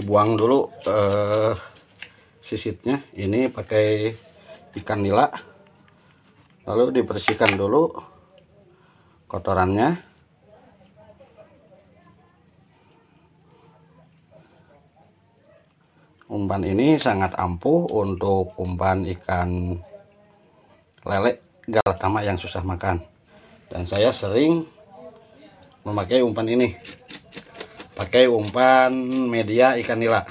dibuang dulu eh, sisitnya ini pakai ikan nila lalu dibersihkan dulu kotorannya umpan ini sangat ampuh untuk umpan ikan lele galatama yang susah makan dan saya sering memakai umpan ini pakai umpan media ikan nila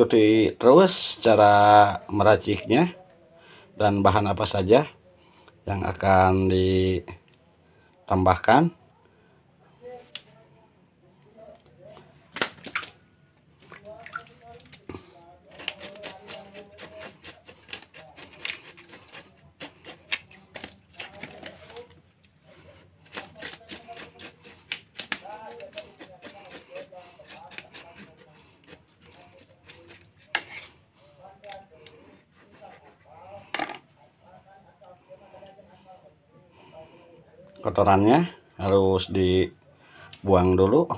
ikuti terus cara meraciknya dan bahan apa saja yang akan ditambahkan kotorannya harus dibuang dulu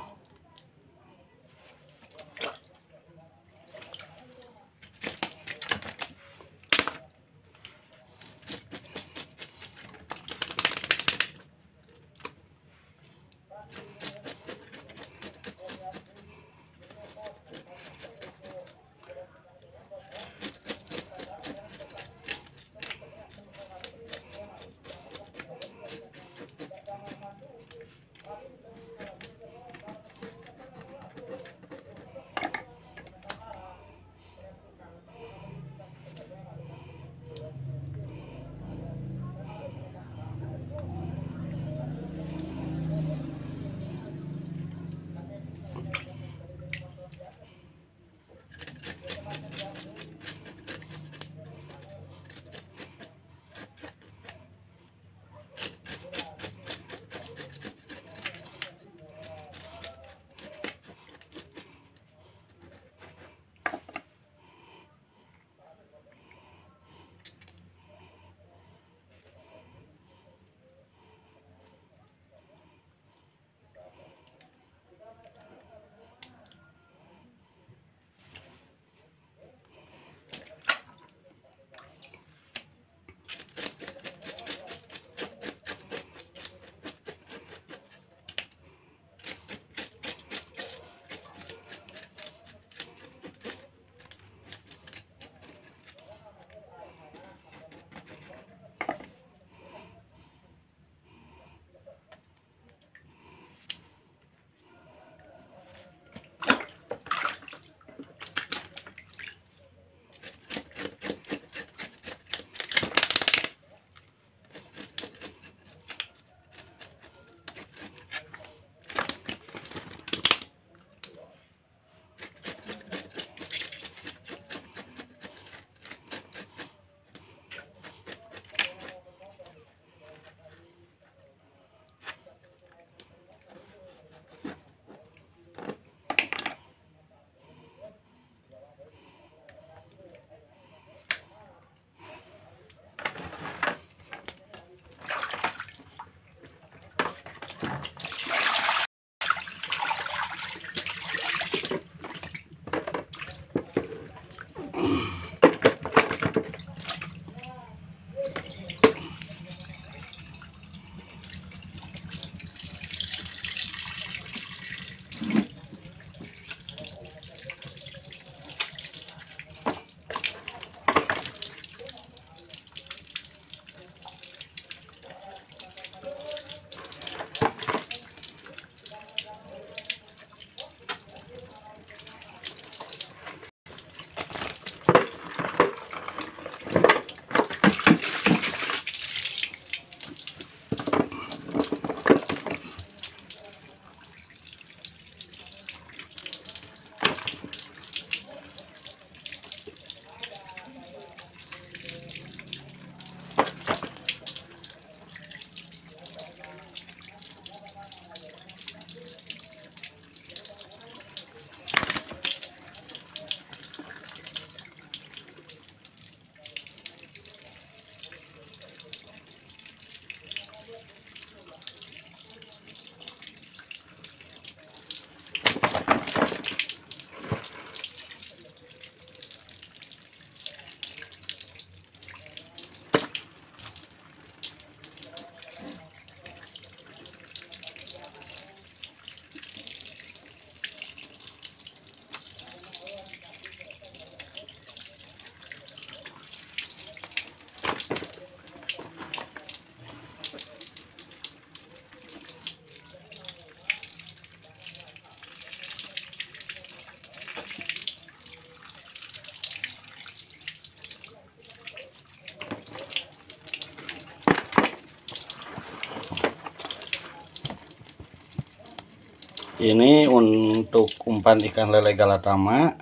ini untuk umpan ikan lele galatama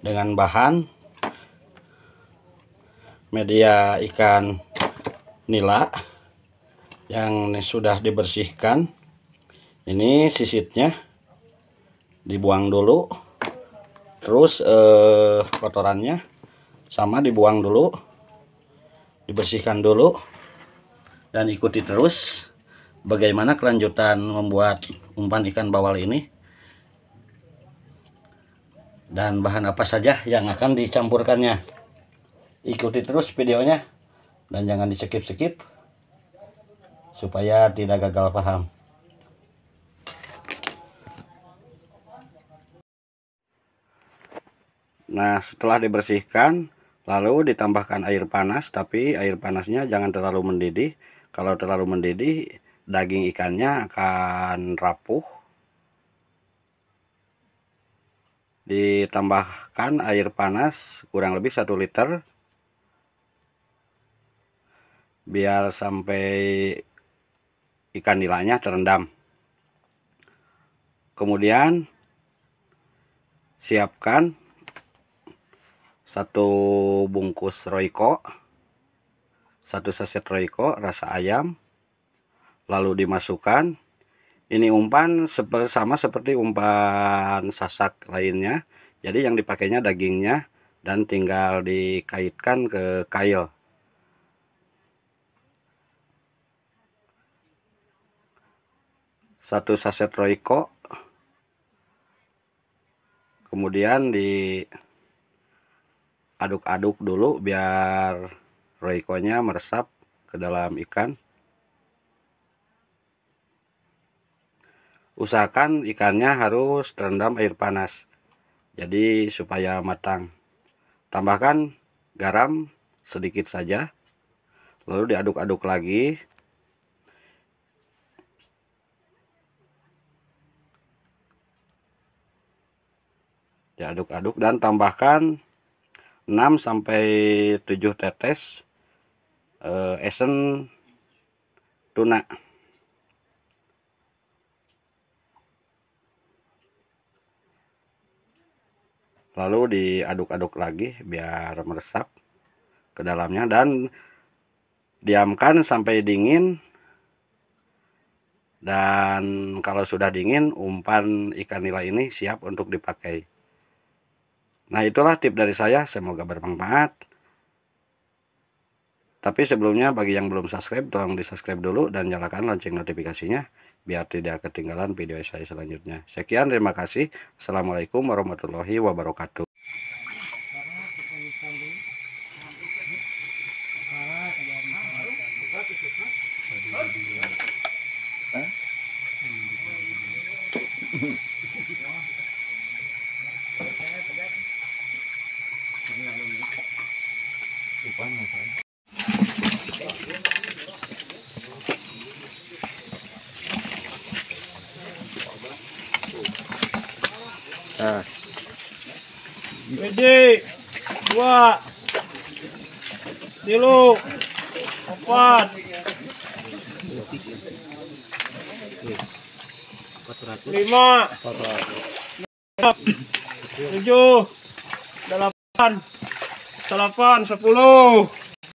dengan bahan media ikan nila yang sudah dibersihkan ini sisitnya dibuang dulu terus eh, kotorannya sama dibuang dulu dibersihkan dulu dan ikuti terus bagaimana kelanjutan membuat umpan ikan bawal ini dan bahan apa saja yang akan dicampurkannya ikuti terus videonya dan jangan di skip-skip supaya tidak gagal paham nah setelah dibersihkan lalu ditambahkan air panas tapi air panasnya jangan terlalu mendidih kalau terlalu mendidih daging ikannya akan rapuh ditambahkan air panas kurang lebih 1 liter biar sampai ikan nilainya terendam kemudian siapkan satu bungkus roiko satu saset roiko rasa ayam lalu dimasukkan ini umpan sama seperti umpan sasak lainnya jadi yang dipakainya dagingnya dan tinggal dikaitkan ke kail satu saset roiko kemudian di aduk-aduk dulu biar roikonya meresap ke dalam ikan usahakan ikannya harus terendam air panas jadi supaya matang tambahkan garam sedikit saja lalu diaduk-aduk lagi diaduk-aduk dan tambahkan 6 sampai 7 tetes eh, esen tuna lalu diaduk-aduk lagi biar meresap ke dalamnya dan diamkan sampai dingin dan kalau sudah dingin umpan ikan nila ini siap untuk dipakai nah itulah tip dari saya semoga bermanfaat tapi sebelumnya bagi yang belum subscribe, tolong di subscribe dulu dan nyalakan lonceng notifikasinya biar tidak ketinggalan video saya selanjutnya. Sekian, terima kasih. Assalamualaikum warahmatullahi wabarakatuh. Pede. Dua. Tilu. Empat. Lima. Tujuh. Delapan. Delapan. Sepuluh.